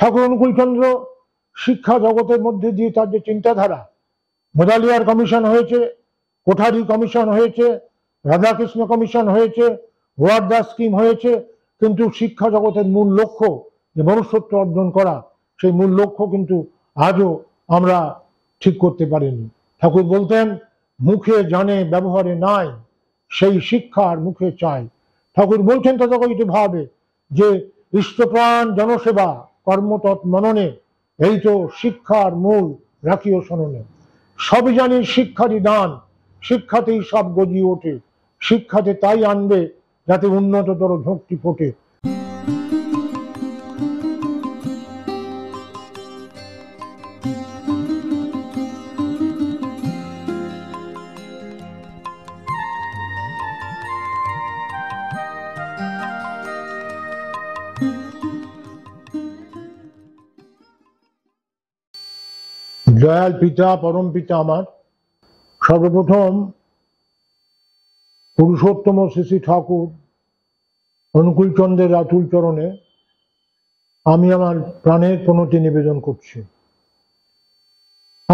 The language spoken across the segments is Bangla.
ঠাকুর অনুকূলচন্দ্র শিক্ষা জগতের মধ্যে দিয়ে তার যে চিন্তাধারা মোদালিয়ার কমিশন হয়েছে কোঠারি কমিশন হয়েছে রাধাকৃষ্ণ কমিশন হয়েছে ওয়ার্ডা স্কিম হয়েছে কিন্তু শিক্ষা জগতের মূল লক্ষ্য যে মনুষ্যত্ব অর্জন করা সেই মূল লক্ষ্য কিন্তু আজও আমরা ঠিক করতে পারিনি ঠাকুর বলতেন মুখে জানে ব্যবহারে নাই সেই শিক্ষার মুখে চাই ঠাকুর বলছেন তথাকথিত ভাবে যে ইষ্টপ্রাণ জনসেবা কর্মতৎ মননে এই তো শিক্ষার মূল রাখিও শননে সবই জানি শিক্ষারই দান শিক্ষাতেই সব গজিয়ে ওঠে শিক্ষাতে তাই আনবে যাতে উন্নততর ভক্তি ফোটে দয়াল পিতা পরম পিতা আমার সর্বপ্রথম পুরুষোত্তম শ্রী ঠাকুর অনুকূলচন্দ্রের রাতুল চরণে আমি আমার প্রাণের প্রণতি নিবেদন করছি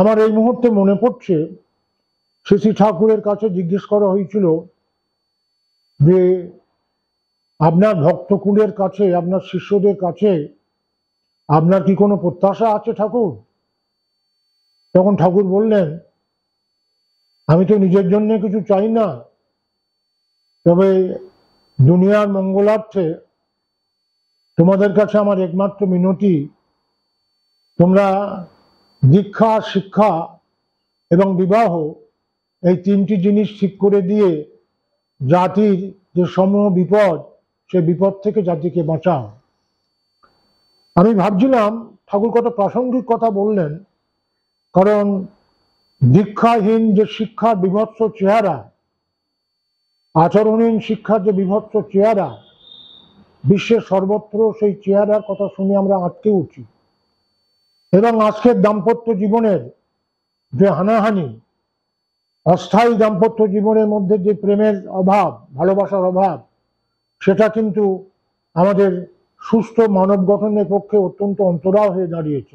আমার এই মুহূর্তে মনে পড়ছে শ্রী ঠাকুরের কাছে জিজ্ঞেস করা হয়েছিল যে আপনার ভক্তকুলের কাছে আপনার শিষ্যদের কাছে আপনার কি কোনো প্রত্যাশা আছে ঠাকুর তখন ঠাকুর বললেন আমি তো নিজের জন্য কিছু চাই না তবে দুনিয়ার মঙ্গলার্থে তোমাদের কাছে আমার একমাত্র মিনতি তোমরা দীক্ষা শিক্ষা এবং বিবাহ এই তিনটি জিনিস ঠিক করে দিয়ে জাতির যে সমূহ বিপদ সে বিপদ থেকে জাতিকে বাঁচাও আমি ভাবছিলাম ঠাকুর কত প্রাসঙ্গিক কথা বললেন কারণ দীক্ষাহীন যে শিক্ষা বিভৎস চেহারা আচরণহীন শিক্ষার যে বিভৎস চেহারা বিশ্বের সর্বত্র সেই চেহারার কথা শুনে আমরা আটকে উঠি এবং আজকের দাম্পত্য জীবনের যে হানাহানি অস্থায়ী দাম্পত্য জীবনের মধ্যে যে প্রেমের অভাব ভালোবাসার অভাব সেটা কিন্তু আমাদের সুস্থ মানব গঠনের পক্ষে অত্যন্ত অন্তরায় হয়ে দাঁড়িয়েছে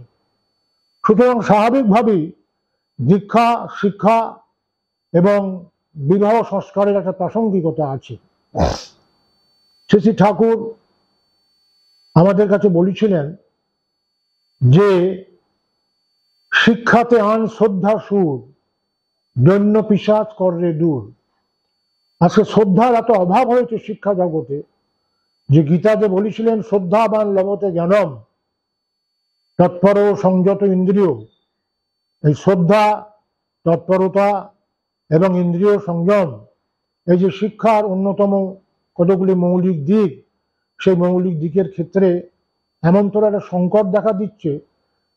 সুতরাং স্বাভাবিকভাবেই দীক্ষা শিক্ষা এবং বিবাহ সংস্কারের একটা প্রাসঙ্গিকতা আছে শ্রী ঠাকুর আমাদের কাছে বলেছিলেন যে শিক্ষাতে আন শ্রদ্ধা সুর দৈন্য পিসাজ কররে দূর আজকে শ্রদ্ধার এত অভাব হয়েছে শিক্ষা জগতে যে গীতা যে বলেছিলেন শ্রদ্ধা বান লবতে জানম তৎপর সংযত ইন্দ্রিয় এই শ্রদ্ধা তৎপরতা এবং ইন্দ্রিয় সংযম এই যে শিক্ষার অন্যতম কতগুলি মৌলিক দিক সেই মৌলিক দিকের ক্ষেত্রে এমন তোর একটা সংকট দেখা দিচ্ছে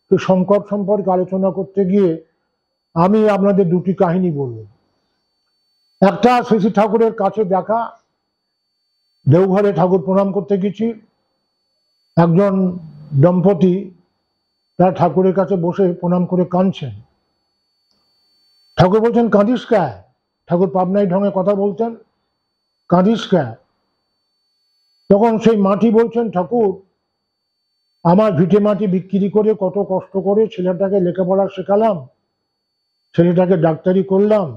তো সংকট সম্পর্কে আলোচনা করতে গিয়ে আমি আপনাদের দুটি কাহিনী বলব একটা শশী ঠাকুরের কাছে দেখা দেওঘরে ঠাকুর প্রণাম করতে গেছি একজন দম্পতি তারা ঠাকুরের কাছে বসে প্রণাম করে কাঁদছেন ঠাকুর বলছেন কাঁদিস কায় ঠাকুর পাবনাই ঢঙে কথা বলতেন কাঁদিস কায় তখন সেই মাটি বলছেন ঠাকুর আমার ভিটে মাটি বিক্রি করে কত কষ্ট করে ছেলেটাকে লেখাপড়া শেখালাম ছেলেটাকে ডাক্তারি করলাম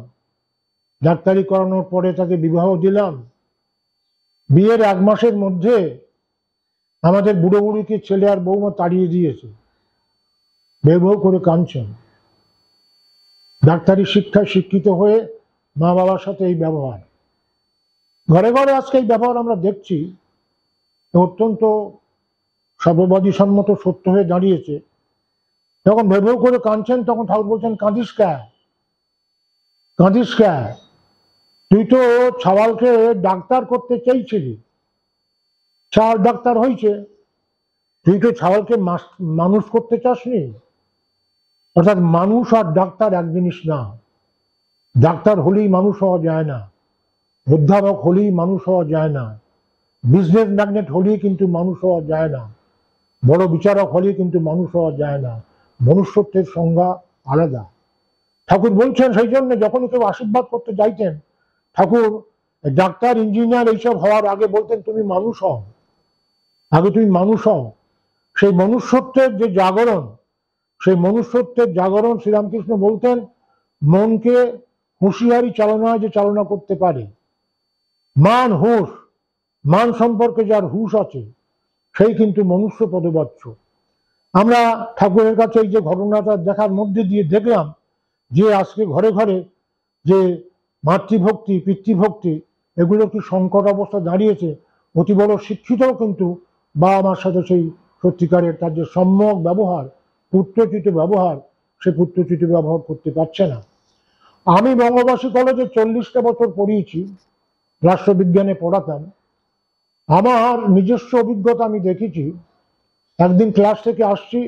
ডাক্তারি করানোর পরে তাকে বিবাহ দিলাম বিয়ের এক মাসের মধ্যে আমাদের বুড়ো বুড়িকে ছেলে আর বৌমা তাড়িয়ে দিয়েছে বেবহ করে কাঁদছেন ডাক্তারি শিক্ষায় শিক্ষিত হয়ে মা বাবার সাথে এই ব্যবহার ঘরে ঘরে আজকে এই ব্যবহার আমরা দেখছি অত্যন্ত সর্ববাদী সম্মত সত্য হয়ে দাঁড়িয়েছে যখন ভেবেও করে কাঁদছেন তখন ঠাকুর বলছেন কাঁদিস ক্যা কাঁদিস ক্যা তুই তো ছাওয়ালকে ডাক্তার করতে চেয়েছিলি ছাওয়াল ডাক্তার হয়েছে তুই তো ছাওয়ালকে মানুষ করতে চাসনি অর্থাৎ মানুষ আর ডাক্তার এক জিনিস না ডাক্তার হলেই মানুষ হওয়া যায় না অধ্যাপক হলেই মানুষ হওয়া যায় না বিজনেস ম্যাগনেট হলেই কিন্তু মানুষ হওয়া যায় না বড় বিচারক হলেই কিন্তু মানুষ হওয়া যায় না মনুষ্যত্বের সংজ্ঞা আলাদা ঠাকুর বলছেন সেই জন্য যখন কেউ আশীর্বাদ করতে যাইতেন ঠাকুর ডাক্তার ইঞ্জিনিয়ার এইসব হওয়ার আগে বলতেন তুমি মানুষ হও আগে তুমি মানুষ হও সেই মনুষ্যত্বের যে জাগরণ সেই মনুষ্যত্বের জাগরণ শ্রীরামকৃষ্ণ বলতেন মনকে হুঁশিয়ারি চালনায় যে চালনা করতে পারে মান হুঁশ মান সম্পর্কে যার হুঁশ আছে সেই কিন্তু মনুষ্য পদবাচ্য আমরা ঠাকুরের কাছে এই যে ঘটনাটা দেখার মধ্যে দিয়ে দেখলাম যে আজকে ঘরে ঘরে যে মাতৃভক্তি পিতৃভক্তি এগুলো কি সংকট অবস্থা দাঁড়িয়েছে অতি বড় শিক্ষিতও কিন্তু বাবা মার সাথে সেই সত্যিকারের তার যে সম্যক ব্যবহার পুত্রচিত ব্যবহার সে পুত্রচিত ব্যবহার করতে পারছে না আমি বঙ্গবাসী কলেজে চল্লিশটা বছর পড়িয়েছি রাষ্ট্রবিজ্ঞানে পড়াতাম আমার নিজস্ব অভিজ্ঞতা আমি দেখেছি একদিন ক্লাস থেকে আসছি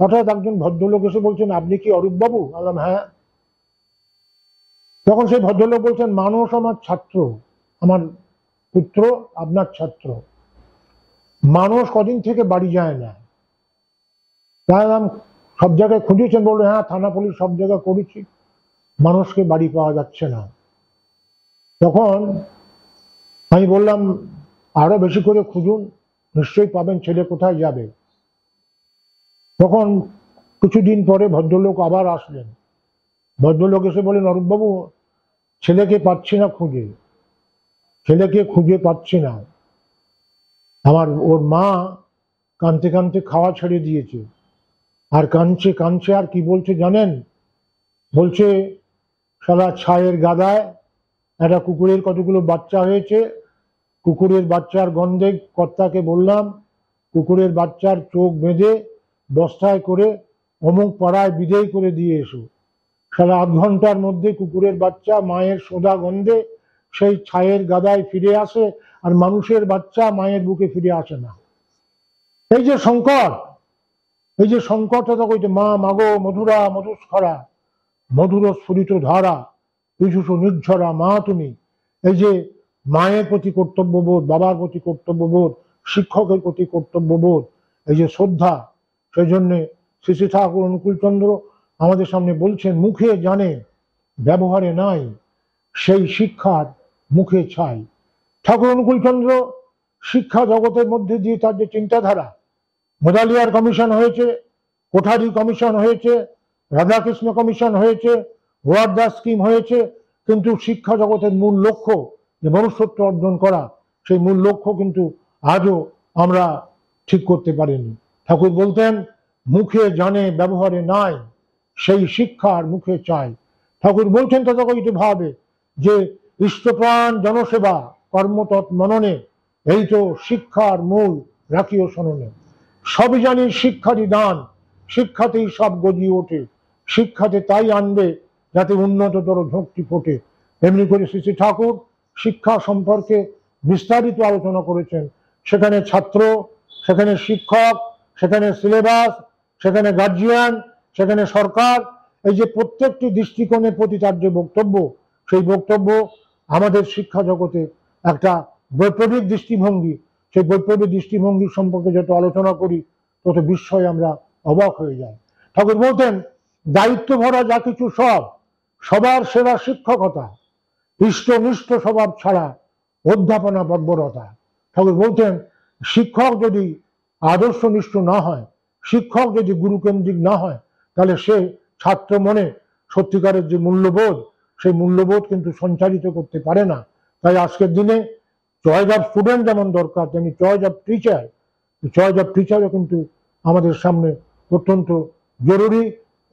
হঠাৎ একজন ভদ্রলোক এসে বলছেন আপনি কি অরূপবাবু বললাম হ্যাঁ তখন সেই ভদ্রলোক বলছেন মানুষ আমার ছাত্র আমার পুত্র আপনার ছাত্র মানুষ কদিন থেকে বাড়ি যায় না তারা সব জায়গায় খুঁজেছেন বললো হ্যাঁ থানা পুলিশ সব জায়গায় করেছি মানুষকে বাড়ি পাওয়া যাচ্ছে না তখন আমি বললাম আরো বেশি করে খুঁজুন নিশ্চয়ই পাবেন ছেলে কোথায় যাবে তখন কিছুদিন পরে ভদ্রলোক আবার আসলেন ভদ্রলোক এসে বলেন অরূপবাবু ছেলেকে পাচ্ছি না খুঁজে ছেলেকে খুঁজে পাচ্ছি না আমার ওর মা কানতে কানতে খাওয়া ছেড়ে দিয়েছে আর কাঁদছে কাঁদছে আর কি বলছে জানেন বলছে সারা ছায়ের গাদায় একটা কুকুরের কতগুলো বাচ্চা হয়েছে কুকুরের বাচ্চার গন্ধে কর্তাকে বললাম কুকুরের বাচ্চার চোখ বেঁধে বস্তায় করে অমুক পাড়ায় বিদেয় করে দিয়ে এসো সারা আধ ঘন্টার মধ্যে কুকুরের বাচ্চা মায়ের সোদা গন্ধে সেই ছায়ের গাদায় ফিরে আসে আর মানুষের বাচ্চা মায়ের বুকে ফিরে আসে না এই যে সংকট এই যে ওই যে মা মাগো মধুরা মধুস্করা মধুর স্ফুরিত ধারা পিছুষু নির্ঝরা মা তুমি এই যে মায়ের প্রতি কর্তব্যবোধ বাবার প্রতি কর্তব্যবোধ শিক্ষকের প্রতি কর্তব্যবোধ এই যে শ্রদ্ধা সেই জন্যে শ্রী শ্রী ঠাকুর অনুকূলচন্দ্র আমাদের সামনে বলছেন মুখে জানে ব্যবহারে নাই সেই শিক্ষার মুখে ছাই ঠাকুর অনুকূলচন্দ্র শিক্ষা জগতের মধ্যে দিয়ে তার যে চিন্তাধারা মোদালিয়ার কমিশন হয়েছে কোঠারি কমিশন হয়েছে রাধাকৃষ্ণ কমিশন হয়েছে ওয়ার্দা স্কিম হয়েছে কিন্তু শিক্ষা জগতের মূল লক্ষ্য যে মনুষ্যত্ব অর্জন করা সেই মূল লক্ষ্য কিন্তু আজও আমরা ঠিক করতে পারিনি ঠাকুর বলতেন মুখে জানে ব্যবহারে নাই সেই শিক্ষার মুখে চাই ঠাকুর বলছেন তথাকথিত ভাবে যে ইষ্টপ্রাণ জনসেবা কর্মতৎ মননে এই তো শিক্ষার মূল রাখিও শোননে সবই জানি শিক্ষাটি দান শিক্ষাতেই সব গজিয়ে ওঠে শিক্ষাতে তাই আনবে যাতে উন্নততর ঝোঁকটি ফোটে এমনি করে শ্রী শ্রী ঠাকুর শিক্ষা সম্পর্কে বিস্তারিত আলোচনা করেছেন সেখানে ছাত্র সেখানে শিক্ষক সেখানে সিলেবাস সেখানে গার্জিয়ান সেখানে সরকার এই যে প্রত্যেকটি দৃষ্টিকোণে প্রতি তার যে বক্তব্য সেই বক্তব্য আমাদের শিক্ষা জগতে একটা বৈপ্লবিক দৃষ্টিভঙ্গি সেই বৈপ্লবিক দৃষ্টিভঙ্গি সম্পর্কে যত আলোচনা করি তত বিস্ময়ে আমরা অবাক হয়ে যাই ঠাকুর বলতেন দায়িত্ব ভরা যা কিছু সব সবার সেরা শিক্ষকতা ইষ্টনিষ্ঠ স্বভাব ছাড়া অধ্যাপনা বর্বরতা ঠাকুর বলতেন শিক্ষক যদি আদর্শনিষ্ঠ না হয় শিক্ষক যদি গুরুকেন্দ্রিক না হয় তাহলে সে ছাত্র মনে সত্যিকারের যে মূল্যবোধ সেই মূল্যবোধ কিন্তু সঞ্চারিত করতে পারে না তাই আজকের দিনে চয়েস অফ স্টুডেন্ট যেমন দরকার তেমনি choice of teacher choice of টিচারও কিন্তু আমাদের সামনে অত্যন্ত জরুরি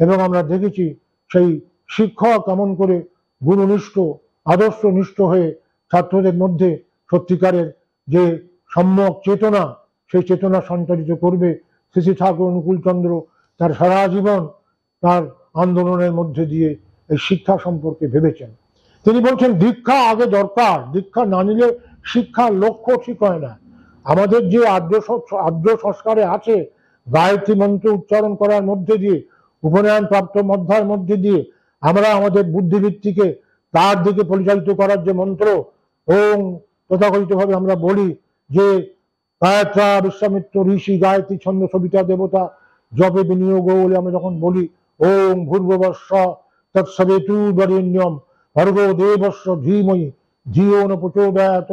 এবং আমরা দেখেছি সেই শিক্ষক এমন করে গুণনিষ্ঠ আদর্শনিষ্ঠ হয়ে ছাত্রদের মধ্যে সত্যিকারের যে সম্যক চেতনা সেই চেতনা সঞ্চারিত করবে শ্রী ঠাকুর অনুকূলচন্দ্র তার সারা জীবন তার আন্দোলনের মধ্যে দিয়ে এই শিক্ষা সম্পর্কে ভেবেছেন তিনি বলছেন দীক্ষা আগে দরকার দীক্ষা না নিলে শিক্ষা লক্ষ্য ঠিক হয় না আমাদের যে আদ্র আদ্র সংস্কারে আছে গায়ত্রী মন্ত্র উচ্চারণ করার মধ্যে দিয়ে উপনয়ন প্রাপ্ত মধ্যার মধ্যে দিয়ে আমরা আমাদের বুদ্ধিবৃত্তিকে তার দিকে পরিচালিত করার যে মন্ত্র ওং ভাবে আমরা বলি যে গায়ত্রা বিশ্বামিত্র ঋষি গায়ত্রী ছন্দ সবিতা দেবতা জবে বিনিয়োগ বলে আমরা যখন বলি ওং ভূর্ববর্ষ তৎসবে তু বরেণ্যম ভর্গ দেবস্ব ধীময়ী জীবন প্রচোদয়াত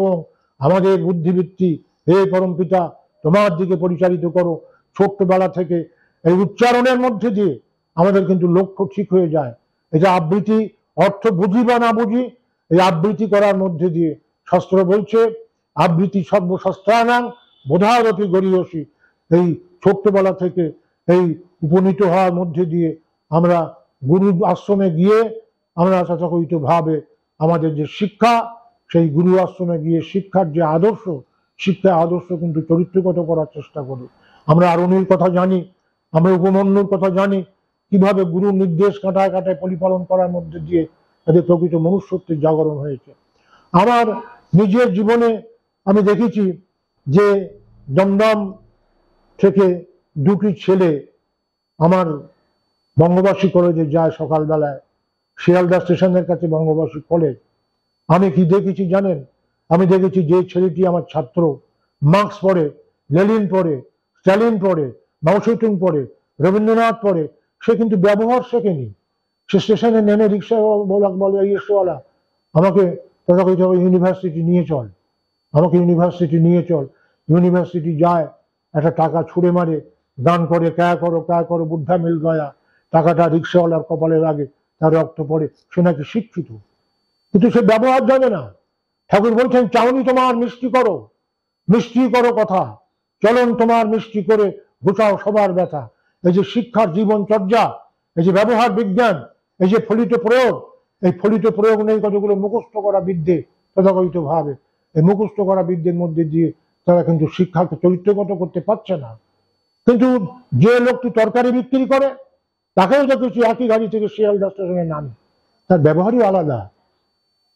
আমাদের বুদ্ধিবৃত্তি হে পরম পিতা তোমার দিকে পরিচালিত করো ছোট্টবেলা থেকে এই উচ্চারণের মধ্যে দিয়ে আমাদের কিন্তু লক্ষ্য ঠিক হয়ে যায় এই যে আবৃত্তি অর্থ বুঝি বা না বুঝি এই আবৃত্তি করার মধ্যে দিয়ে শাস্ত্র বলছে আবৃত্তি সর্বশস্ত্রানাং বোধারপি গরিয়সী এই ছোট্টবেলা থেকে এই উপনীত হওয়ার মধ্যে দিয়ে আমরা গুরু আশ্রমে গিয়ে আমরা ভাবে আমাদের যে শিক্ষা সেই গুরু আশ্রমে গিয়ে শিক্ষার যে আদর্শ শিক্ষা আদর্শ কিন্তু চরিত্রগত করার চেষ্টা করি আমরা আরণির কথা জানি আমরা উপমন্যুর কথা জানি কিভাবে গুরু নির্দেশ কাটায় কাটায় পরিপালন করার মধ্যে দিয়ে তাদের প্রকৃত মনুষ্যত্বের জাগরণ হয়েছে আমার নিজের জীবনে আমি দেখেছি যে দমদম থেকে দুটি ছেলে আমার বঙ্গবাসী কলেজে যায় সকালবেলায় শিয়ালদা স্টেশনের কাছে বঙ্গবাসী কলেজ আমি কি দেখেছি জানেন আমি দেখেছি যে ছেলেটি আমার ছাত্র মার্ক্স পড়ে লেলিন পড়ে স্ট্যালিন পড়ে মাউসুতুং পড়ে রবীন্দ্রনাথ পড়ে সে কিন্তু ব্যবহার শেখেনি সে স্টেশনে নেমে রিক্সা বলে ইয়েসওয়ালা আমাকে তথাকথিত ইউনিভার্সিটি নিয়ে চল আমাকে ইউনিভার্সিটি নিয়ে চল ইউনিভার্সিটি যায় একটা টাকা ছুঁড়ে মারে গান করে ক্যা করো ক্যা করো বুদ্ধা মিল গয়া টাকাটা রিক্সাওয়ালার কপালে লাগে তার রক্ত পড়ে সে নাকি শিক্ষিত কিন্তু সে ব্যবহার জানে না ঠাকুর বলছেন চাউনি তোমার মিষ্টি করো মিষ্টি করো কথা চলন তোমার মিষ্টি করে ঘুষাও সবার ব্যথা এই যে শিক্ষার জীবন চর্যা এই যে ব্যবহার বিজ্ঞান এই যে ফলিত প্রয়োগ এই ফলিত প্রয়োগ নেই কতগুলো মুখস্থ করা বিদ্যে তথাকথিত ভাবে এই মুখস্থ করা বিদ্যের মধ্যে দিয়ে তারা কিন্তু শিক্ষাকে চরিত্রগত করতে পারছে না কিন্তু যে লোকটি তরকারি বিক্রি করে তাকেও তো কিছু একই গাড়ি থেকে শিয়ালদা স্টেশনে নামে তার ব্যবহারই আলাদা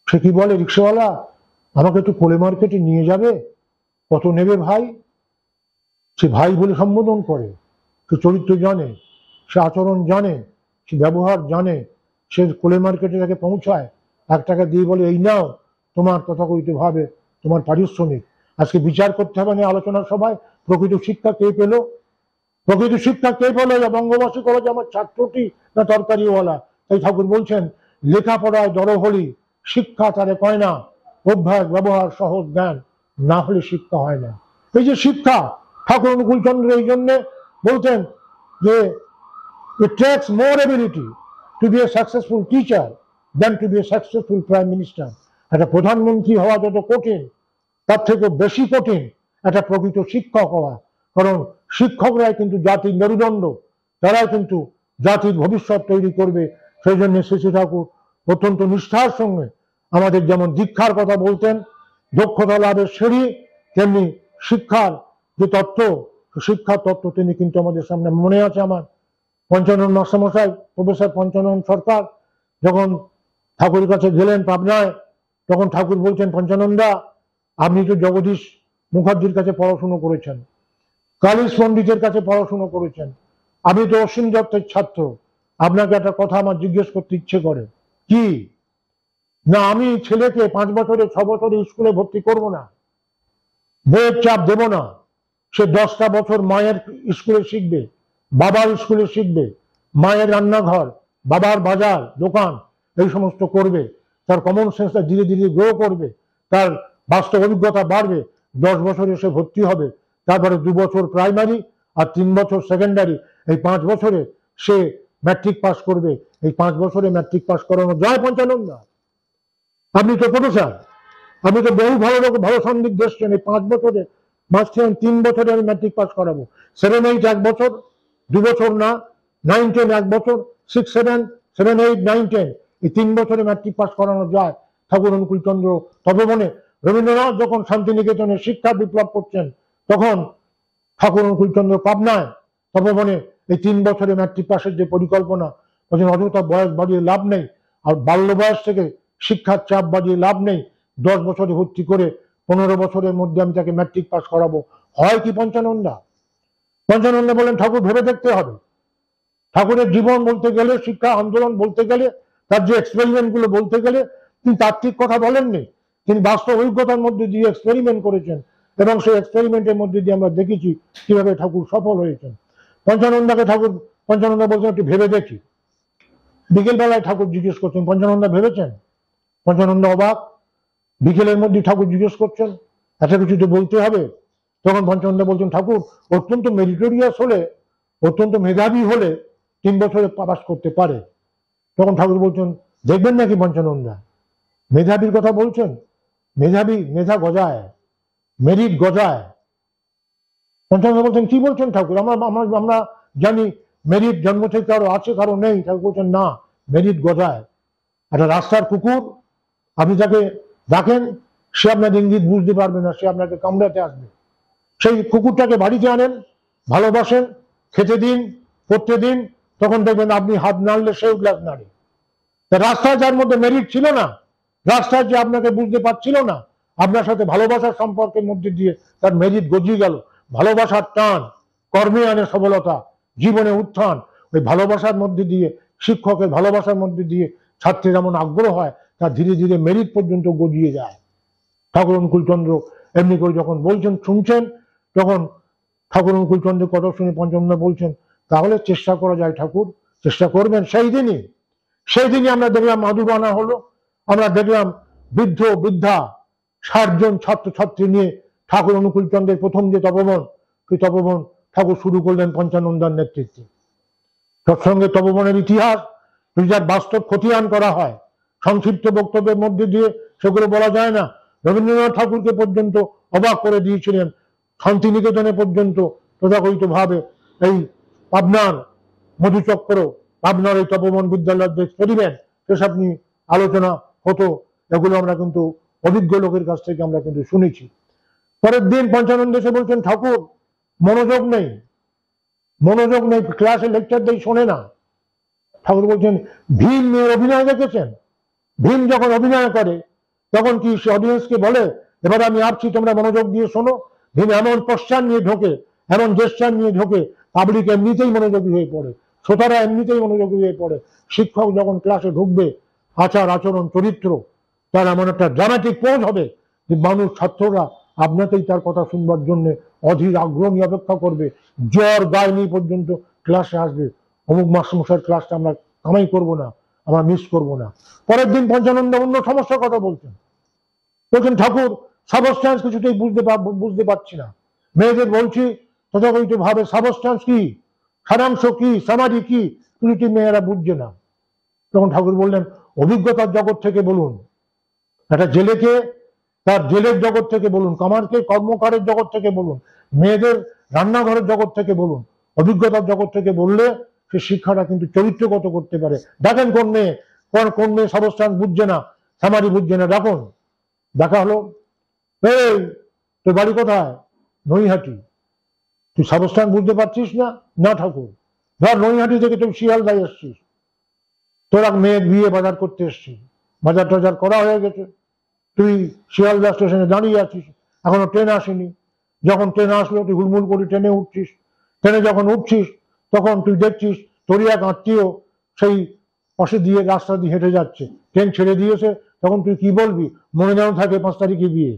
সে কি বলে রিক্সাওয়ালা আমাকে একটু কোলে মার্কেটে নিয়ে যাবে কত নেবে ভাই সে ভাই বলে সম্বোধন করে সে চরিত্র জানে সে আচরণ জানে সে ব্যবহার জানে সে কোলে মার্কেটে তাকে পৌঁছায় এক টাকা দিয়ে বলে এই নাও তোমার তথাকথিতভাবে তোমার পারিশ্রমিক আজকে বিচার করতে হবে না আলোচনার সভায় প্রকৃত শিক্ষা কে পেল প্রকৃত শিক্ষা কে পেল বঙ্গবাসী কলেজে আমার ছাত্রটি না তরকারিওয়ালা তাই ঠাকুর বলছেন লেখাপড়ায় হলি শিক্ষা তারে কয় না অভ্যাস ব্যবহার সহজ জ্ঞান না হলে শিক্ষা হয় না এই যে শিক্ষা ঠাকুর অনুকূলচন্দ্র এই জন্য বলতেন যে it takes more ability to be a successful teacher than to be a successful prime minister একটা প্রধানমন্ত্রী হওয়া যত কঠিন তার থেকে বেশি কঠিন একটা প্রকৃত শিক্ষক হওয়া কারণ শিক্ষকরাই কিন্তু জাতির মেরুদণ্ড তারাই কিন্তু জাতির ভবিষ্যৎ তৈরি করবে সেই জন্য শিশু ঠাকুর অত্যন্ত নিষ্ঠার সঙ্গে আমাদের যেমন দীক্ষার কথা বলতেন দক্ষতা লাভের সেরি তেমনি শিক্ষার যে তত্ত্ব শিক্ষার তত্ত্ব তিনি কিন্তু আমাদের সামনে মনে আছে আমার পঞ্চানন মাসামশাই প্রফেসর পঞ্চানন সরকার যখন ঠাকুরের কাছে গেলেন পাবনায় তখন ঠাকুর বলছেন পঞ্চানন্দা আপনি তো জগদীশ মুখার্জির কাছে পড়াশুনো করেছেন কালিশ পণ্ডিতের কাছে পড়াশুনো করেছেন আমি তো অসীম দত্তের ছাত্র আপনাকে একটা কথা আমার জিজ্ঞেস করতে ইচ্ছে করে কি না আমি ছেলেকে পাঁচ বছরে ছ বছরে স্কুলে ভর্তি করব না বইয়ের চাপ দেব না সে দশটা বছর মায়ের স্কুলে শিখবে বাবার স্কুলে শিখবে মায়ের রান্নাঘর বাবার বাজার দোকান এই সমস্ত করবে তার কমন সেন্সটা ধীরে ধীরে গ্রো করবে তার বাস্তব অভিজ্ঞতা বাড়বে দশ বছরে সে ভর্তি হবে তারপরে দু বছর প্রাইমারি আর তিন বছর সেকেন্ডারি এই পাঁচ বছরে সে ম্যাট্রিক পাস করবে এই পাঁচ বছরে ম্যাট্রিক পাস করানো যায় না আপনি তো প্রফেসর আপনি তো বহু ভালো লোক ভালো সন্দিগ্ধ এসছেন এই পাঁচ বছরে মাঝখানে তিন বছরে আমি ম্যাট্রিক পাস করাবো সেভেন এইট এক বছর দু বছর না নাইন টেন এক বছর six seven seven eight nine ten এই তিন বছরে ম্যাট্রিক পাস করানো যায় ঠাকুর অনুকূলচন্দ্র তপবনে রবীন্দ্রনাথ যখন শান্তিনিকেতনে শিক্ষা বিপ্লব করছেন তখন ঠাকুর চন্দ্র পাবনায় তপবনে এই তিন বছরে ম্যাট্রিক পাশের যে পরিকল্পনা অযথা বয়স বাড়িয়ে লাভ নেই আর বাল্য বয়স থেকে শিক্ষার চাপ বাড়িয়ে লাভ নেই দশ বছরে ভর্তি করে পনেরো বছরের মধ্যে আমি তাকে ম্যাট্রিক পাস করাবো হয় কি পঞ্চানন্দা পঞ্চানন্দা বলেন ঠাকুর ভেবে দেখতে হবে ঠাকুরের জীবন বলতে গেলে শিক্ষা আন্দোলন বলতে গেলে তার যে এক্সপেরিমেন্ট গুলো বলতে গেলে তিনি তাত্ত্বিক কথা বলেননি তিনি বাস্তব অভিজ্ঞতার মধ্যে দিয়ে এক্সপেরিমেন্ট করেছেন এবং সেই এক্সপেরিমেন্টের মধ্যে দিয়ে আমরা দেখেছি কিভাবে ঠাকুর সফল হয়েছেন পঞ্চানন্দাকে ঠাকুর পঞ্চানন্দা বলছেন একটু ভেবে দেখি বিকেলবেলায় ঠাকুর জিজ্ঞেস করছেন পঞ্চানন্দা ভেবেছেন পঞ্চানন্দা অবাক বিকেলের মধ্যে ঠাকুর জিজ্ঞেস করছেন এত কিছু তো বলতে হবে তখন পঞ্চানন্দা বলছেন ঠাকুর অত্যন্ত মেরিটোরিয়াস হলে অত্যন্ত মেধাবী হলে তিন বছরে পাস করতে পারে তখন ঠাকুর বলছেন দেখবেন নাকি পঞ্চানন্দা মেধাবীর কথা বলছেন মেধাবী মেধা গজায় মেরিট গজায় পঞ্চাশ বলছেন কি বলছেন ঠাকুর আমরা আমরা জানি মেরিট জন্ম থেকে কারো আছে কারো নেই ঠাকুর বলছেন না মেরিট গজায় একটা রাস্তার কুকুর আপনি তাকে রাখেন সে আপনার ইঙ্গিত বুঝতে পারবে না সে আপনাকে কামড়াতে আসবে সেই কুকুরটাকে বাড়িতে আনেন ভালোবাসেন খেতে দিন পড়তে দিন তখন দেখবেন আপনি হাত নাড়লে সেও গ্লাস নাড়ে তা রাস্তায় যার মধ্যে মেরিট ছিল না রাস্তায় যে আপনাকে বুঝতে পারছিল না আপনার সাথে ভালোবাসার সম্পর্কের মধ্যে দিয়ে তার মেরিট গজিয়ে গেল ভালোবাসার টান কর্মে আনে সফলতা জীবনে উত্থান ওই ভালোবাসার মধ্যে দিয়ে শিক্ষকের ভালোবাসার মধ্যে দিয়ে ছাত্রী যেমন আগ্রহ হয় তা ধীরে ধীরে মেরিট পর্যন্ত গজিয়ে যায় ঠাকুর অনুকূলচন্দ্র এমনি করে যখন বলছেন শুনছেন তখন ঠাকুর অনুকূলচন্দ্র কত শুনে পঞ্চমদা বলছেন তাহলে চেষ্টা করা যায় ঠাকুর চেষ্টা করবেন সেই দিনই সেই দিনই আমরা দেখলাম মাধুবানা হলো আমরা দেখলাম বৃদ্ধ বৃদ্ধা ষাটজন ছাত্রছাত্রী নিয়ে ঠাকুর অনুকূলচন্দ্রের প্রথম যে তপবন সেই তপবন ঠাকুর শুরু করলেন পঞ্চানন্দার নেতৃত্বে সৎসঙ্গে তপবনের ইতিহাস যার বাস্তব খতিয়ান করা হয় সংক্ষিপ্ত বক্তব্যের মধ্যে দিয়ে সেগুলো বলা যায় না রবীন্দ্রনাথ ঠাকুরকে পর্যন্ত অবাক করে দিয়েছিলেন শান্তিনিকেতনে পর্যন্ত ভাবে এই পাবনার মধুচক্র পাবনার এই তপবন বিদ্যালয়ের যে এক্সপেরিমেন্ট সেসব নিয়ে আলোচনা হতো এগুলো আমরা কিন্তু অভিজ্ঞ লোকের কাছ থেকে আমরা কিন্তু শুনেছি পরের দিন পঞ্চানন্দ এসে বলছেন ঠাকুর মনোযোগ নেই মনোযোগ নেই ক্লাসে লেকচার দেই শোনে না ঠাকুর বলছেন ভীম মেয়ের অভিনয় দেখেছেন ভীম যখন অভিনয় করে তখন কি সে অডিয়েন্সকে বলে এবার আমি আসছি তোমরা মনোযোগ দিয়ে শোনো ভীম এমন পশ্চান নিয়ে ঢোকে এমন জেস্টার নিয়ে ঢোকে পাবলিক এমনিতেই মনোযোগী হয়ে পড়ে শ্রোতারা এমনিতেই মনোযোগী হয়ে পড়ে শিক্ষক যখন ক্লাসে ঢুকবে আচার আচরণ চরিত্র তার এমন একটা ড্রামাটিক পোজ হবে যে মানুষ ছাত্ররা আপনাকেই তার কথা শুনবার জন্য অধীর আগ্রহ নিয়ে অপেক্ষা করবে জ্বর গায়নি পর্যন্ত ক্লাসে আসবে অমুক মাস্টারমশাইয়ের ক্লাসটা আমরা কামাই করব না আমরা মিস করব না পরের দিন পঞ্চানন্দ অন্য সমস্যার কথা বলছেন বলছেন ঠাকুর সাবস্টান্স কিছুতেই বুঝতে বুঝতে পারছি না মেয়েদের বলছি তথাকথিত ভাবে সাবস্টান্স কি সারাংশ কি সমাধি কি কিছুটি মেয়েরা বুঝছে না তখন ঠাকুর বললেন অভিজ্ঞতার জগৎ থেকে বলুন একটা জেলেকে তার জেলের জগৎ থেকে বলুন কামারকে কর্মকারের জগৎ থেকে বলুন মেয়েদের রান্নাঘরের জগৎ থেকে বলুন অভিজ্ঞতার জগৎ থেকে বললে সে শিক্ষাটা কিন্তু চরিত্রগত করতে পারে দেখেন কোন মেয়ে কোন মেয়ে সর্বস্থান বুঝছে না সামারি বুঝছে না ডাকুন দেখা হলো এই তোর বাড়ি কোথায় নৈহাটি তুই সর্বস্থান বুঝতে পারছিস না না ঠাকুর ধর নৈহাটি থেকে তুই শিয়ালদায় এসছিস তোরা মেয়ে বিয়ে বাজার করতে এসছিস বাজার টাজার করা হয়ে গেছে তুই শিয়ালদা স্টেশনে দাঁড়িয়ে আছিস এখনো ট্রেন আসেনি যখন ট্রেন আসলো তুই হুলমুল করে ট্রেনে উঠছিস ট্রেনে যখন উঠছিস তখন তুই দেখছিস তোরই এক আত্মীয় সেই পাশে দিয়ে রাস্তা দিয়ে হেঁটে যাচ্ছে ট্রেন ছেড়ে দিয়েছে তখন তুই কি বলবি মনে যেন থাকে পাঁচ তারিখে বিয়ে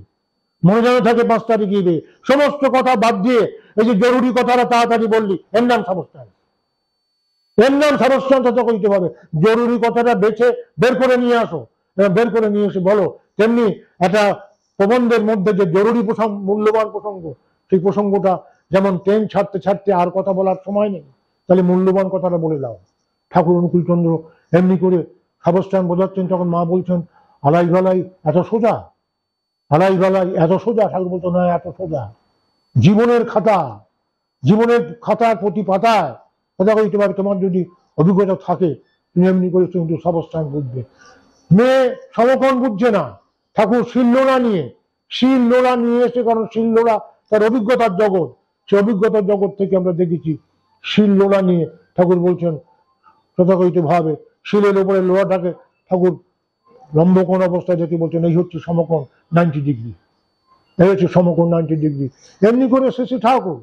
মনে যেন থাকে পাঁচ তারিখে বিয়ে সমস্ত কথা বাদ দিয়ে এই যে জরুরি কথাটা তাড়াতাড়ি বললি এর নাম সমস্যা এর নাম সমস্যা অন্তত কইতে হবে জরুরি কথাটা বেছে বের করে নিয়ে আসো বের করে নিয়ে এসে বলো তেমনি একটা প্রবন্ধের মধ্যে যে জরুরি প্রসঙ্গ মূল্যবান প্রসঙ্গ সেই প্রসঙ্গটা যেমন ট্রেন ছাড়তে ছাড়তে আর কথা বলার সময় নেই তাহলে মূল্যবান কথাটা বলে দাও ঠাকুর অনুকূলচন্দ্র এমনি করে খাবস্থান বোঝাচ্ছেন তখন মা বলছেন আলাই ভালাই এত সোজা আলাই ভালাই এত সোজা ঠাকুর বলতো না হ্যাঁ, এত সোজা জীবনের খাতা জীবনের খাতার প্রতি পাতায় কথা কইতে পারে তোমার যদি অভিজ্ঞতা থাকে তুমি এমনি করে তুমি সাবস্থান বুঝবে মেয়ে সমকন বুঝছে না ঠাকুর শিল্লোড়া নিয়ে শিল্লোড়া নিয়ে এসে কারণ শিল্লোড়া তার অভিজ্ঞতার জগৎ সে অভিজ্ঞতার জগৎ থেকে আমরা দেখেছি শিল লোড়া নিয়ে ঠাকুর বলছেন তথাকথিত ভাবে শিলের উপরে লোহাটাকে ঠাকুর লম্বকোণ অবস্থায় যেতে বলছেন এই হচ্ছে সমকোণ নাইনটি ডিগ্রি এই হচ্ছে সমকোণ নাইনটি ডিগ্রি এমনি করে শেষে ঠাকুর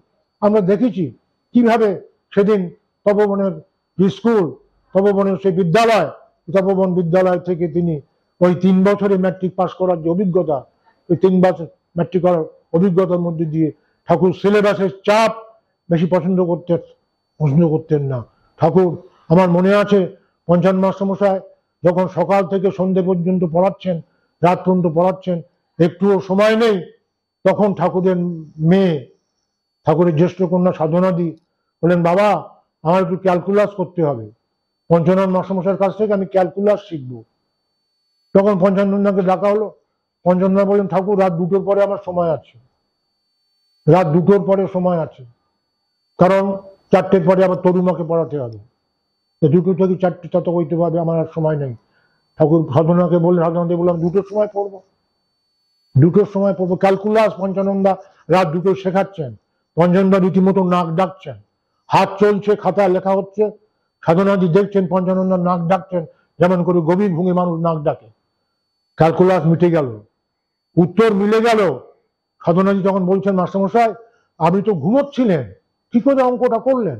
আমরা দেখেছি কিভাবে সেদিন তপবনের স্কুল তপবনের সেই বিদ্যালয় তপবন বিদ্যালয় থেকে তিনি ওই তিন বছরে ম্যাট্রিক পাশ করার যে অভিজ্ঞতা ওই তিন বছর ম্যাট্রিক করার অভিজ্ঞতার মধ্যে দিয়ে ঠাকুর সিলেবাসের চাপ বেশি পছন্দ করতে পছন্দ করতেন না ঠাকুর আমার মনে আছে পঞ্চান্ন মাস্টারমশাই যখন সকাল থেকে সন্ধে পর্যন্ত পড়াচ্ছেন রাত পর্যন্ত পড়াচ্ছেন একটুও সময় নেই তখন ঠাকুরের মেয়ে ঠাকুরের জ্যেষ্ঠ কন্যা সাধনাদি বলেন বাবা আমার একটু ক্যালকুলাস করতে হবে পঞ্চানন মাসমশার কাছ থেকে আমি ক্যালকুলাস শিখব তখন পঞ্চাননকে ডাকা হলো পঞ্চানন বললেন ঠাকুর রাত দুটোর পরে আমার সময় আছে রাত দুটোর পরে সময় আছে কারণ চারটের পরে আবার তরুমাকে পড়াতে হবে দুটো থেকে চারটে তত হইতে পারবে আমার আর সময় নেই ঠাকুর সাধনাকে বললেন সাধনাকে বললাম দুটোর সময় পড়বো দুটোর সময় পড়বো ক্যালকুলাস পঞ্চানন্দা রাত দুটো শেখাচ্ছেন পঞ্চানন্দা রীতিমতো নাক ডাকছেন হাত চলছে খাতা লেখা হচ্ছে সাধনাদি দেখছেন পঞ্চানন্দন নাক ডাকছেন যেমন করে গভীর ভূমি মানুষ নাক ডাকে ক্যালকুলাস মিটে গেল উত্তর মিলে গেল সাধনাদি তখন বলছেন মাস্টারমশাই আপনি তো ঘুমোচ্ছিলেন কি করে অঙ্কটা করলেন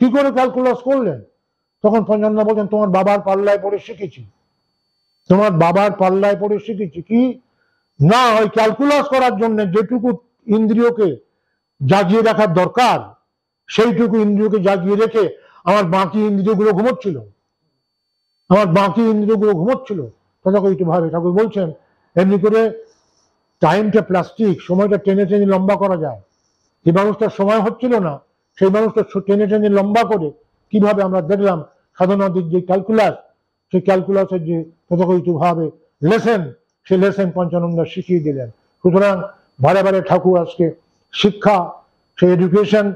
কি করে ক্যালকুলাস করলেন তখন পঞ্চানন্দা বলছেন তোমার বাবার পাল্লায় পড়ে শিখেছি তোমার বাবার পাল্লায় পড়ে শিখেছি কি না ওই ক্যালকুলাস করার জন্য যেটুকু ইন্দ্রিয়কে জাগিয়ে রাখার দরকার সেইটুকু ইন্দ্রিয়কে জাগিয়ে রেখে আমার বাকি ইন্দ্রিয়গুলো ঘুমোচ্ছিল আমার বাকি ইন্দ্রিয়গুলো ঘুমোচ্ছিল তথাকথিত ভাবে ঠাকুর বলছেন এমনি করে টাইমটা প্লাস্টিক সময়টা টেনে টেনে লম্বা করা যায় যে মানুষটার সময় হচ্ছিল না সেই মানুষটা টেনে টেনে লম্বা করে কিভাবে আমরা দেখলাম সাধনাদের যে ক্যালকুলাস সেই ক্যালকুলাসের যে ভাবে লেসেন সে লেসেন পঞ্চানন্দ শিখিয়ে দিলেন সুতরাং বারে বারে ঠাকুর আজকে শিক্ষা সেই education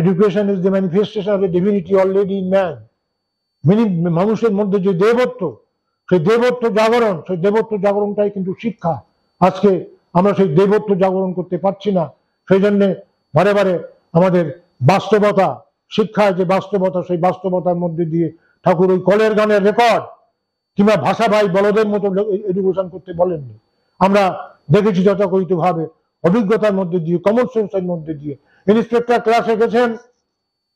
education is the manifestation of the divinity already in man মিনি মানুষের মধ্যে যে দেবত্ব সেই দেবত্ব জাগরণ সেই দেবত্ব জাগরণটাই কিন্তু শিক্ষা আজকে আমরা সেই দেবত্ব জাগরণ করতে পারছি না সেই জন্য বারে বারে আমাদের বাস্তবতা শিক্ষা যে বাস্তবতা সেই বাস্তবতার মধ্যে দিয়ে ঠাকুর ওই কলের গানের রেকর্ড কিংবা ভাষা ভাই বলদের মতো এডুকেশন করতে বলেননি আমরা দেখেছি যথাকথিত ভাবে অভিজ্ঞতার মধ্যে দিয়ে কমন সেন্সের মধ্যে দিয়ে ইন্সপেক্টর ক্লাসে গেছেন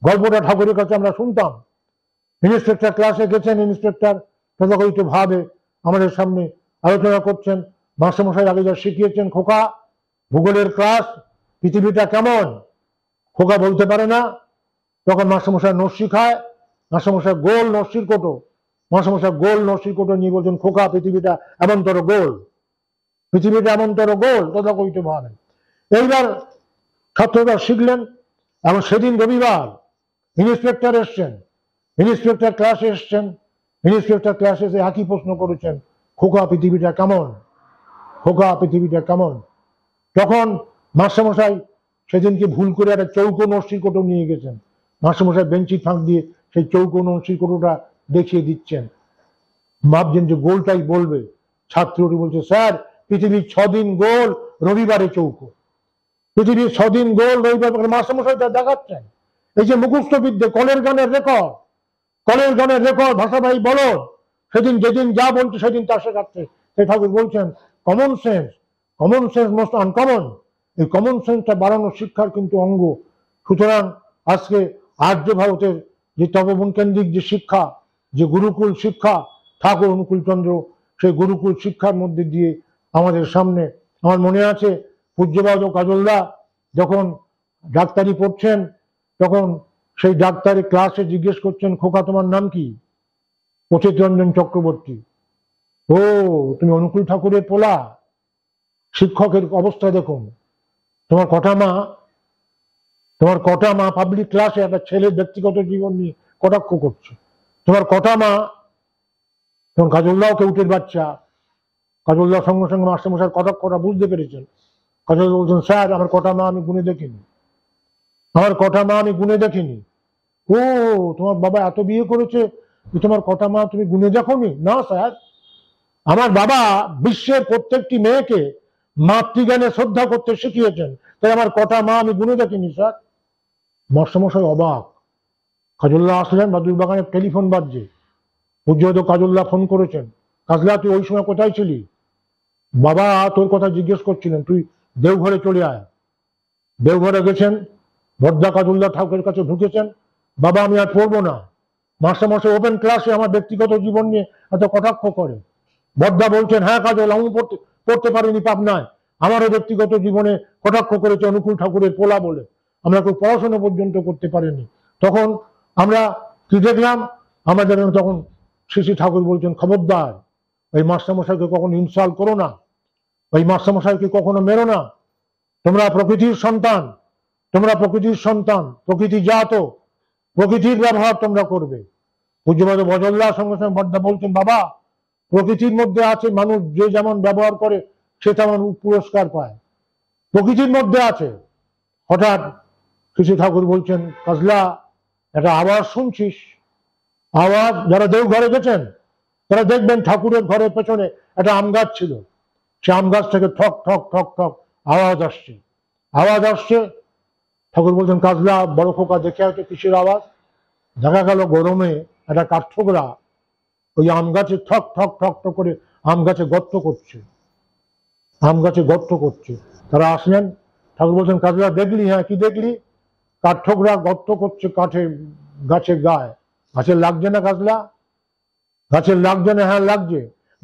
গল্পটা ঠাকুরের কাছে আমরা শুনতাম ইন্সপেক্টর ক্লাসে গেছেন ইন্সপেক্টর তথাকথিত ভাবে আমাদের সামনে আলোচনা করছেন মাস্টারমশাই আগে যা শিখিয়েছেন খোকা ভূগোলের ক্লাস পৃথিবীটা কেমন খোকা বলতে পারে না তখন মাস্টারমশাই নস্যি খায় মাস্টারমশাই গোল নস্যির কোটো মাস্টারমশাই গোল নস্যির কোটো নিয়ে বলছেন খোকা পৃথিবীটা এমনতর গোল পৃথিবীটা এমনতর গোল তথাকথিত ভাবে এইবার ছাত্ররা শিখলেন এবং সেদিন রবিবার ইন্সপেক্টর এসছেন ইন্সপেক্টর ক্লাসে এসছেন ইন্সপেক্টর ক্লাসে এসে একই প্রশ্ন করেছেন খোকা পৃথিবীটা কেমন খোকা পৃথিবীটা কেমন তখন মাস্টারমশাই সেদিনকে ভুল করে একটা চৌকো নস্যির কোটো নিয়ে গেছেন মাস্টারমশাই বেঞ্চি ফাঁক দিয়ে সেই চৌকো নস্যির কোটোটা দেখিয়ে দিচ্ছেন ভাবছেন যে গোলটাই বলবে ছাত্রটি বলছে স্যার পৃথিবীর ছদিন গোল রবিবারে চৌকো পৃথিবীর ছদিন গোল রবিবার মাস্টারমশাই তা দেখাচ্ছেন এই যে মুখস্থ বিদ্যে কলের গানের রেকর্ড কলের গানের রেকর্ড ভাষাভাই বলো সেদিন যেদিন যা বলছে সেদিন তা শেখাচ্ছে সেই ঠাকুর বলছেন common sense common sense most uncommon এই কমন সেন্সটা বাড়ানোর শিক্ষার কিন্তু অঙ্গ সুতরাং আজকে আর্য ভারতের যে তপবন কেন্দ্রিক যে শিক্ষা যে গুরুকুল শিক্ষা ঠাকুর অনুকূলচন্দ্র সেই গুরুকুল শিক্ষার মধ্যে দিয়ে আমাদের সামনে আমার মনে আছে পূজ্যবাদ ও কাজলদা যখন ডাক্তারি পড়ছেন তখন সেই ডাক্তারি ক্লাসে জিজ্ঞেস করছেন খোকা তোমার নাম কি অচিত রঞ্জন চক্রবর্তী ও তুমি অনুকূল ঠাকুরের পোলা শিক্ষকের অবস্থা দেখুন তোমার কটা মা তোমার কটা মা পাবলিক ক্লাসে একটা ছেলের ব্যক্তিগত জীবন নিয়ে কটাক্ষ করছে তোমার কটা মা তোমার কাজলদাও কেউটের বাচ্চা কাজলদার সঙ্গে সঙ্গে মাস্টারমশাই কটাক্ষটা বুঝতে পেরেছেন হজরত বলছেন স্যার আমার কটা মা আমি গুনে দেখিনি আমার কটা মা আমি গুনে দেখিনি ও তোমার বাবা এত বিয়ে করেছে যে তোমার কটা মা তুমি গুনে দেখনি না স্যার আমার বাবা বিশ্বের প্রত্যেকটি মেয়েকে মাতৃজ্ঞানে শ্রদ্ধা করতে শিখিয়েছেন তাই আমার কটা মা আমি গুনে দেখিনি স্যার মশামশাই অবাক কাজুল্লাহ আসলেন বাদুর বাগানের টেলিফোন বাজছে পূজ্যত কাজুল্লাহ ফোন করেছেন কাজলা তুই ওই সময় কোথায় ছিলি বাবা তোর কথা জিজ্ঞেস করছিলেন তুই দেওঘরে চলে আয় দেওঘরে গেছেন ভদ্দা কাজুল্লাহ ঠাকুরের কাছে ঢুকেছেন বাবা আমি আর পড়বো না মাসে মাসে ওপেন ক্লাসে আমার ব্যক্তিগত জীবন নিয়ে এত কটাক্ষ করে ভদ্দা বলছেন হ্যাঁ কাজল আমি পড়তে পড়তে পারিনি পাবনায় আমারও ব্যক্তিগত জীবনে কটাক্ষ করেছে অনুকূল ঠাকুরের পোলা বলে আমরা কেউ পড়াশোনা পর্যন্ত করতে পারিনি তখন আমরা কি দেখলাম আমাদের তখন শ্রী ঠাকুর বলছেন খবরদার ওই মাস্টারমশাইকে কখন ইনস্টল করো না ওই কি কখনো মেরো না তোমরা প্রকৃতির সন্তান তোমরা প্রকৃতির সন্তান প্রকৃতি জাত প্রকৃতির ব্যবহার তোমরা করবে পূজ্যবাদ বজল্লার সঙ্গে সঙ্গে বড্ডা বলছেন বাবা প্রকৃতির মধ্যে আছে মানুষ যে যেমন ব্যবহার করে সে তেমন পুরস্কার পায় প্রকৃতির মধ্যে আছে হঠাৎ কৃষি ঠাকুর বলছেন কাজলা একটা আওয়াজ শুনছিস আওয়াজ যারা ঘরে গেছেন তারা দেখবেন ঠাকুরের ঘরের পেছনে একটা আম গাছ ছিল সে আম গাছ থেকে ঠক ঠক ঠক ঠক আওয়াজ আসছে আওয়াজ আসছে ঠাকুর বলছেন কাজলা বড় খোকা দেখে আছে কিসের আওয়াজ দেখা গেল গরমে একটা কাঠঠোকরা ওই আম গাছে ঠক ঠক ঠক ঠক করে আম গাছে গর্ত করছে আম গাছে গর্ত করছে তারা আসলেন ঠাকুর বলছেন কাজলা দেখলি হ্যাঁ কি দেখলি কাঠঠোকরা গর্ত করছে কাঠে গাছে গায়ে গাছে লাগছে না কাজলা গাছে লাগছে না হ্যাঁ লাগছে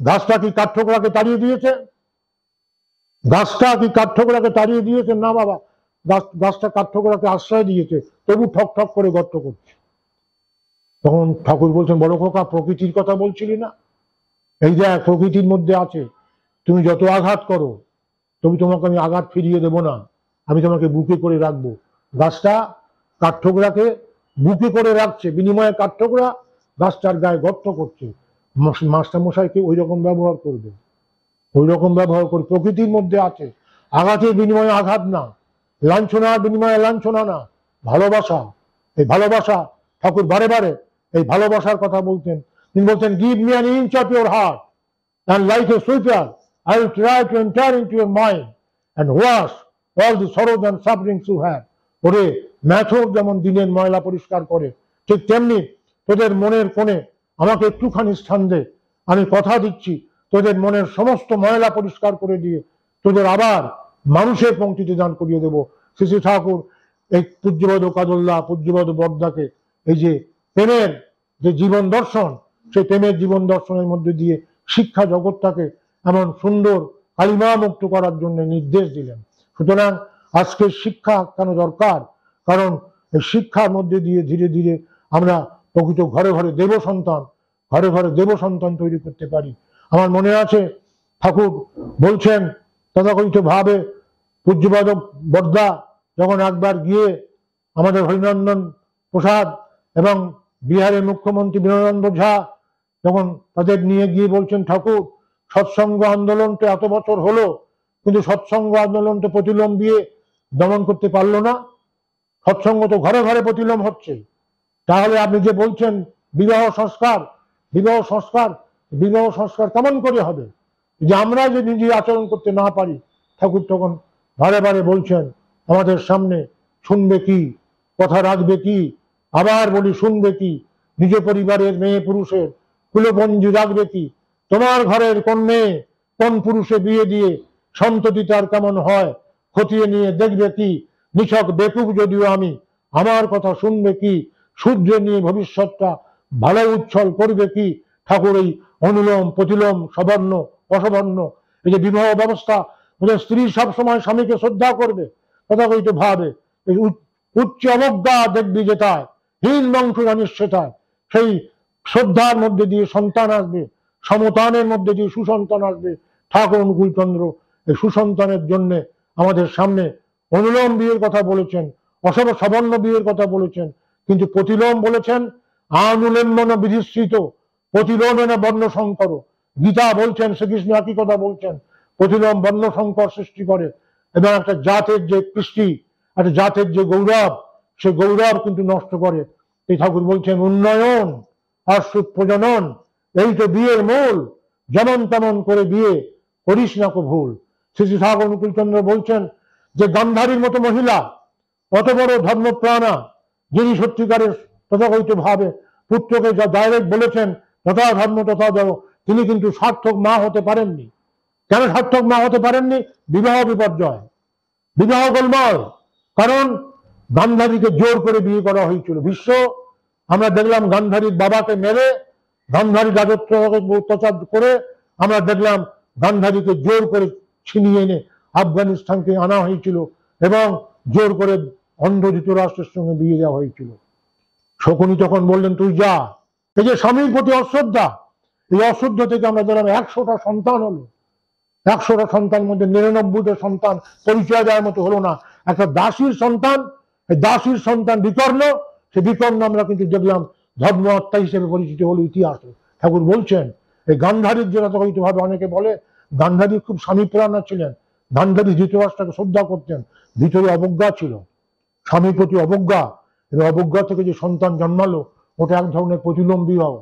গাছটা কি কাঠঠোকরাকে তাড়িয়ে দিয়েছে গাছটা কি কাঠঠোকরাকে তাড়িয়ে দিয়েছে না বাবা গাছ গাছটা কাঠঠোকরাকে আশ্রয় দিয়েছে তবু ঠক ঠক করে গর্ত করছে তখন ঠাকুর বলছেন বড় খোকা প্রকৃতির কথা বলছিলি না এই যে প্রকৃতির মধ্যে আছে তুমি যত আঘাত করো তবু তোমাকে আমি আঘাত ফিরিয়ে দেব না আমি তোমাকে বুকে করে রাখবো গাছটা কাঠঠোকরাকে বুকে করে রাখছে বিনিময়ে কাঠঠোকরা গাছটার গায়ে গর্ত করছে মাস্টারমশাইকে ওই রকম ব্যবহার করবে ওই রকম ব্যবহার করে প্রকৃতির মধ্যে আছে আঘাতের বিনিময়ে আঘাত না লাঞ্ছনার বিনিময়ে লাঞ্ছনা না ভালোবাসা এই ভালোবাসা ঠাকুর বারে বারে এই ভালোবাসার কথা বলতেন তিনি বলতেন give me an inch of your heart and like a sweeper I will try to enter into your mind and wash all the sorrows and sufferings to have ওরে ম্যাথর যেমন দিনের ময়লা পরিষ্কার করে ঠিক তেমনি তোদের মনের কোণে আমাকে একটুখানি স্থান দে আমি কথা দিচ্ছি তোদের মনের সমস্ত ময়লা পরিষ্কার করে দিয়ে তোদের আবার মানুষের পঙ্ক্তিতে দান করিয়ে দেব শ্রী ঠাকুর এই পূজ্যবধ কাজল্লা পূজ্যবধ বর্দাকে এই যে প্রেমের যে জীবন দর্শন সেই প্রেমের জীবন দর্শনের মধ্যে দিয়ে শিক্ষা জগৎটাকে এমন সুন্দর কালিমা মুক্ত করার জন্য নির্দেশ দিলেন সুতরাং আজকের শিক্ষা কেন দরকার কারণ শিক্ষার মধ্যে দিয়ে ধীরে ধীরে আমরা প্রকৃত ঘরে ঘরে দেব সন্তান ঘরে ঘরে দেব সন্তান তৈরি করতে পারি আমার মনে আছে ঠাকুর বলছেন তথাকথিত ভাবে পূজ্যপাদ বর্দা যখন একবার গিয়ে আমাদের হরিনন্দন প্রসাদ এবং বিহারের মুখ্যমন্ত্রী বিনোদন ঝা যখন তাদের নিয়ে গিয়ে বলছেন ঠাকুর সৎসঙ্গ আন্দোলনটা এত বছর হলো কিন্তু সৎসঙ্গ আন্দোলন তো প্রতিলম দিয়ে দমন করতে পারলো না সৎসঙ্গ তো ঘরে ঘরে প্রতিলম্ব হচ্ছে তাহলে আপনি যে বলছেন বিবাহ সংস্কার বিবাহ সংস্কার বিবাহ সংস্কার কেমন করে হবে যে আমরা যদি নিজে আচরণ করতে না পারি ঠাকুর তখন বারে বারে বলছেন আমাদের সামনে শুনবে কি কথা রাখবে কি আবার বলি শুনবে কি নিজ পরিবারের মেয়ে পুরুষের কুলবঞ্জি রাখবে কি তোমার ঘরের কোন মেয়ে কোন পুরুষে বিয়ে দিয়ে সন্ততি তার কেমন হয় খতিয়ে নিয়ে দেখবে কি নিছক বেকুক যদিও আমি আমার কথা শুনবে কি সূর্য নিয়ে ভবিষ্যৎটা ভালো উচ্ছল করবে কি ঠাকুর এই অনুলোম প্রতিলোম সবর্ণ অসবর্ণ এই যে বিবাহ ব্যবস্থা ওদের স্ত্রী সবসময় স্বামীকে শ্রদ্ধা করবে তথাকথিত ভাবে এই উচ্চ অবজ্ঞা দেখবি যেটায় হীন বংশ অনিশ্চয়তায় সেই শ্রদ্ধার মধ্যে দিয়ে সন্তান আসবে সমতানের মধ্যে দিয়ে সুসন্তান আসবে ঠাকুর অনুকূলচন্দ্র এই সুসন্তানের জন্য আমাদের সামনে অনুলোম বিয়ের কথা বলেছেন অসব সাবর্ণ বিয়ের কথা বলেছেন কিন্তু প্রতিলোম বলেছেন আনুলেম্বন বিধিশ্রিত প্রতিলোমন বর্ণ শঙ্কর গীতা বলছেন শ্রীকৃষ্ণ একই কথা বলছেন প্রতিলোম বর্ণ শঙ্কর সৃষ্টি করে এবং একটা জাতের যে কৃষ্টি একটা জাতের যে গৌরব সে গৌরব কিন্তু নষ্ট করে এই ঠাকুর বলছেন উন্নয়ন আর সুপ্রজনন এই তো বিয়ের মূল যেমন তেমন করে বিয়ে করিস না কো ভুল শ্রী ঠাকুর অনুকূলচন্দ্র বলছেন যে গান্ধারীর মতো মহিলা অত বড় ধর্মপ্রাণা যিনি সত্যিকারের তথাকথিত ভাবে পুত্রকে যা ডাইরেক্ট বলেছেন তথা ধর্ম তথা ধর্ম তিনি কিন্তু সার্থক মা হতে পারেননি কেন সার্থক মা হতে পারেননি বিবাহ বিপর্যয় বিবাহ গোলমাল কারণ গান্ধারীকে জোর করে বিয়ে করা হয়েছিল বিশ্ব আমরা দেখলাম গান্ধারীর বাবাকে মেরে গান্ধারী রাজত্ব অত্যাচার করে আমরা দেখলাম গান্ধারীকে জোর করে ছিনিয়ে এনে আফগানিস্তানকে আনা হয়েছিল এবং জোর করে অন্ধ যুক্তরাষ্ট্রের সঙ্গে বিয়ে দেওয়া হয়েছিল শকুনি তখন বললেন তুই যা এই যে স্বামীর প্রতি অশ্রদ্ধা এই অশ্রদ্ধা থেকে আমরা ধরাম একশোটা সন্তান হলো একশোটা সন্তান মধ্যে নিরানব্বইটা সন্তান পরিচয় দেওয়ার মতো হলো না একটা দাসীর সন্তান এই দাসীর সন্তান বিকর্ণ সে বিকর্ণ আমরা কিন্তু দেখলাম ধর্ম হত্যা হিসেবে পরিচিত হলো ইতিহাসে ঠাকুর বলছেন এই গান্ধারীর যেটা তখন ভাবে অনেকে বলে গান্ধারী খুব স্বামী প্রাণা ছিলেন গান্ধারী ধৃতরাষ্ট্রকে শ্রদ্ধা করতেন ভিতরে অবজ্ঞা ছিল স্বামীর প্রতি অবজ্ঞা অবজ্ঞা থেকে যে সন্তান জন্মালো ওটা এক ধরনের প্রতিলোম বিবাহ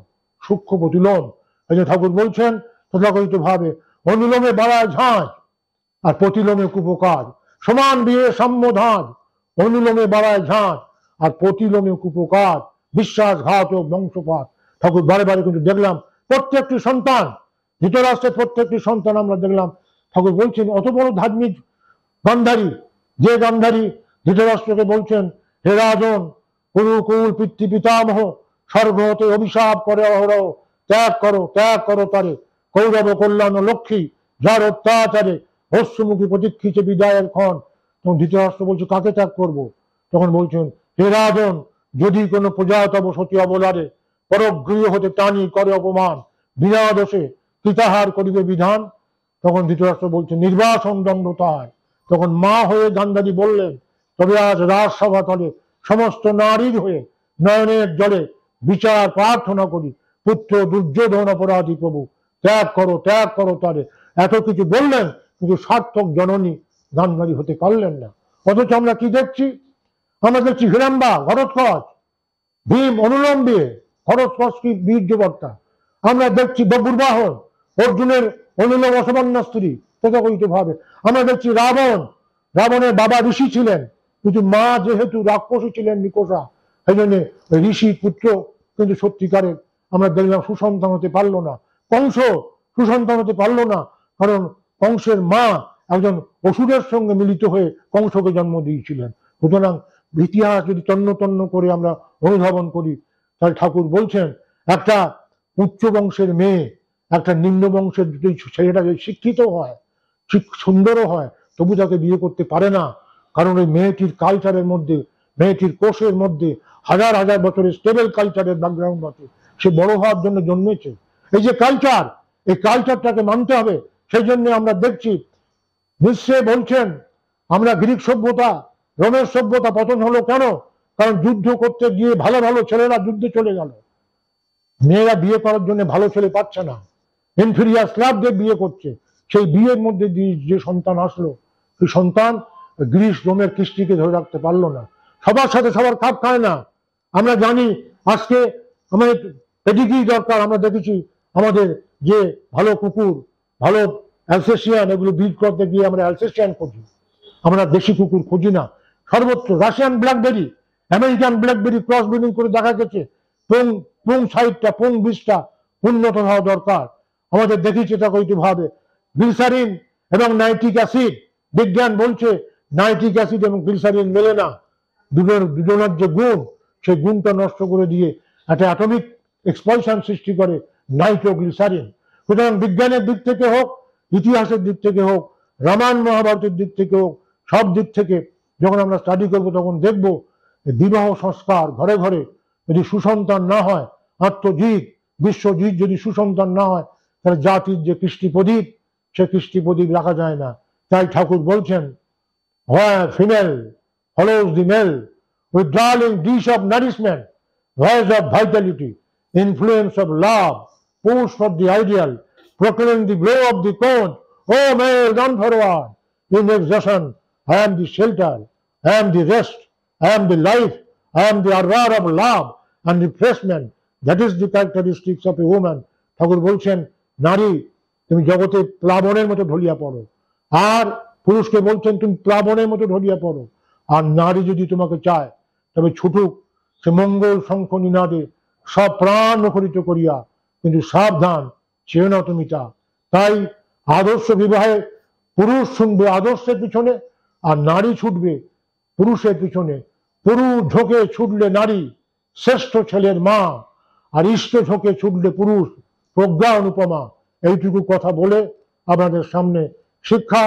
সূক্ষ্ম প্রতিলোম এই যে ঠাকুর বলছেন তথাকথিত ভাবে অনুলোমে বাড়ায় ঝাঁজ আর প্রতিলোমে কুপকার সমান বিয়ে সাম্য ধাঁজ অনুলোমে বাড়ায় ঝাঁজ আর প্রতিলোমে কুপকার বিশ্বাসঘাত ও বংশপাত ঠাকুর বারে বারে কিন্তু দেখলাম প্রত্যেকটি সন্তান ধৃতরাষ্ট্রের প্রত্যেকটি সন্তান আমরা দেখলাম ঠাকুর বলছেন অত বড় ধার্মিক গান্ধারী যে গান্ধারী ধৃতরাষ্ট্রকে বলছেন হে রাজন কুরুকুল পিতৃ পিতামহ স্বর্গ অভিশাপ করে অহরহ ত্যাগ করো ত্যাগ করো তারে কৌরব কল্যাণ লক্ষ্মী যার অত্যাচারে হস্যমুখী প্রতীক্ষিছে বিদায়ের ক্ষণ তখন ধৃতরাষ্ট্র বলছে কাকে ত্যাগ করব। তখন বলছেন হে রাজন যদি কোনো প্রজাত সতী অবলারে পরগৃহ হতে টানি করে অপমান বিনা দোষে কৃতাহার করিবে বিধান তখন ধৃতরাষ্ট্র বলছে নির্বাসন দণ্ড তাহার তখন মা হয়ে গান্ধারি বললেন তবে আজ রাজসভা তলে সমস্ত নারীর হয়ে নয়নের জলে বিচার প্রার্থনা করি পুত্র দুর্যোধন অপরাধী প্রভু ত্যাগ করো ত্যাগ করো তারে এত কিছু বললেন কিন্তু সার্থক জননী গান্ধারী হতে পারলেন না অথচ আমরা কি দেখছি আমরা দেখছি হিরাম্বা ভরতকচ ভীম অনুলম্বে ভরতকচ কি বীর্যবর্তা আমরা দেখছি বগুরবাহন অর্জুনের অনুলম অসামান্য স্ত্রী তথাকথিত ভাবে আমরা দেখছি রাবণ রাবণের বাবা ঋষি ছিলেন কিন্তু মা যেহেতু রাক্ষসী ছিলেন নিকোষা সেই ঋষি পুত্র কিন্তু সত্যিকারের আমরা দেখলাম সুসন্তান হতে পারলো না কংস সুসন্তান হতে পারলো না কারণ কংসের মা একজন অসুরের সঙ্গে মিলিত হয়ে কংসকে জন্ম দিয়েছিলেন সুতরাং ইতিহাস যদি তন্ন তন্ন করে আমরা অনুধাবন করি তাহলে ঠাকুর বলছেন একটা উচ্চ বংশের মেয়ে একটা নিম্ন বংশের যদি ছেলেটা শিক্ষিত হয় সুন্দরও হয় তবু তাকে বিয়ে করতে পারে না কারণ ওই মেয়েটির কালচারের মধ্যে মেয়েটির কোষের মধ্যে হাজার হাজার বছরের স্টেবল কালচারের ব্যাকগ্রাউন্ড আছে সে বড় হওয়ার জন্য জন্মেছে এই যে কালচার এই কালচারটাকে মানতে হবে সেই জন্য আমরা দেখছি বিশ্বে বলছেন আমরা গ্রিক সভ্যতা রোমের সভ্যতা পতন হলো কেন কারণ যুদ্ধ করতে গিয়ে ভালো ভালো ছেলেরা যুদ্ধে চলে গেল মেয়েরা বিয়ে করার জন্য ভালো ছেলে পাচ্ছে না ইনফিরিয়ার স্ল্যাবদের বিয়ে করছে সেই বিয়ের মধ্যে দিয়ে যে সন্তান আসলো সেই সন্তান গ্রিস রোমের কৃষ্টিকে ধরে রাখতে পারলো না সবার সাথে সবার খাপ খায় না আমরা জানি আজকে আমাদের পেডিগ্রি দরকার আমরা দেখেছি আমাদের যে ভালো কুকুর ভালো অ্যালসেশিয়ান এগুলো ব্রিড করতে গিয়ে আমরা অ্যালসেশিয়ান খুঁজি আমরা দেশি কুকুর খুঁজি না সর্বত্র Russian blackberry American blackberry cross breeding করে দেখা গেছে পুং পুং সাইডটা পুং বীজটা উন্নত হওয়া দরকার আমাদের দেখেছি এটা ভাবে গ্লিসারিন এবং নাইট্রিক অ্যাসিড বিজ্ঞান বলছে নাইট্রিক অ্যাসিড এবং গ্লিসারিন মেলে না দুটোর দুজনের যে গুণ সেই গুণটা নষ্ট করে দিয়ে একটা অ্যাটমিক এক্সপলশন সৃষ্টি করে নাইট্রোগ্লিসারিন সুতরাং বিজ্ঞানের দিক থেকে হোক ইতিহাসের দিক থেকে হোক রামায়ণ মহাভারতের দিক থেকে হোক সব দিক থেকে যখন আমরা স্টাডি করব তখন দেখব বিবাহ সংস্কার ঘরে ঘরে যদি সুসন্তান না হয় আত্মজিৎ বিশ্বজিৎ যদি সুসন্তান না হয় তাহলে জাতির যে কৃষ্টি প্রদীপ সে কৃষ্টি প্রদীপ রাখা যায় না তাই ঠাকুর বলছেন হ্যাঁ ফিমেল হলো the male withdrawing dish of nourishment, rise of vitality, influence of love, push of the ideal, proclaim the glow of the cone, oh male, run forward, in exertion, I am the shelter, I am the rest, I am the life, I am the aurora of love and refreshment. That is the characteristics of a woman. Thakur বলছেন nari, তুমি জগতে প্লাবনের মতো ঢলিয়া পড়ো আর পুরুষকে বলছেন তুমি প্লাবনের মতো ঢলিয়া পড়ো আর নারী যদি তোমাকে চায় তবে ছুটুক সে মঙ্গল শঙ্খ নিনাদে সব প্রাণ মুখরিত করিয়া কিন্তু সাবধান চেয়ে না তুমি তা তাই আদর্শ বিবাহে পুরুষ শুনবে আদর্শের পিছনে আর নারী ছুটবে পুরুষের পিছনে পুরুষ ঢোকে ছুটলে নারী শ্রেষ্ঠ ছেলের মা আর ইষ্ট ঢোকে ছুটলে পুরুষ প্রজ্ঞা অনুপমা এইটুকু কথা বলে আপনাদের সামনে শিক্ষা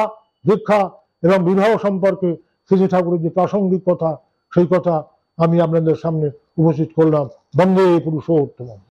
দীক্ষা এবং বিবাহ সম্পর্কে শ্রীজি ঠাকুরের যে প্রাসঙ্গিক কথা সেই কথা আমি আপনাদের সামনে উপস্থিত করলাম বন্দে পুরুষোত্তম